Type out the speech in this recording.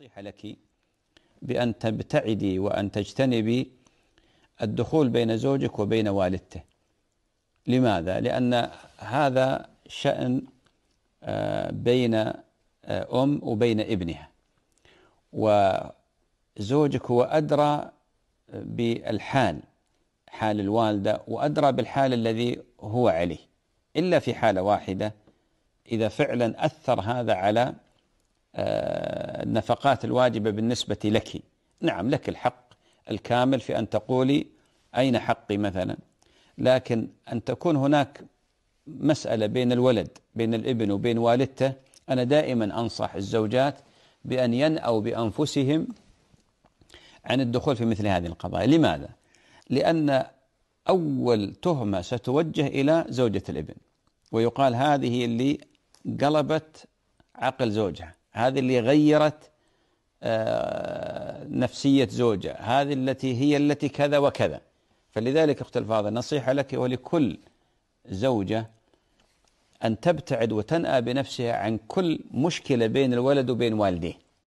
نصيحة لك بأن تبتعدي وأن تجتنبي الدخول بين زوجك وبين والدته لماذا؟ لأن هذا شأن آه، بين آه، أم وبين ابنها وزوجك هو أدرى بالحال حال الوالدة وأدرى بالحال الذي هو عليه إلا في حالة واحدة إذا فعلا أثر هذا على آه، النفقات الواجبة بالنسبة لك نعم لك الحق الكامل في أن تقولي أين حقي مثلا لكن أن تكون هناك مسألة بين الولد بين الابن وبين والدته أنا دائما أنصح الزوجات بأن ينأوا بأنفسهم عن الدخول في مثل هذه القضايا لماذا؟ لأن أول تهمة ستوجه إلى زوجة الابن ويقال هذه اللي قلبت عقل زوجها هذه اللي غيرت آه، نفسية زوجة هذه التي هي التي كذا وكذا فلذلك أخت الفاضل نصيحة لك ولكل زوجة أن تبتعد وتنأى بنفسها عن كل مشكلة بين الولد وبين والديه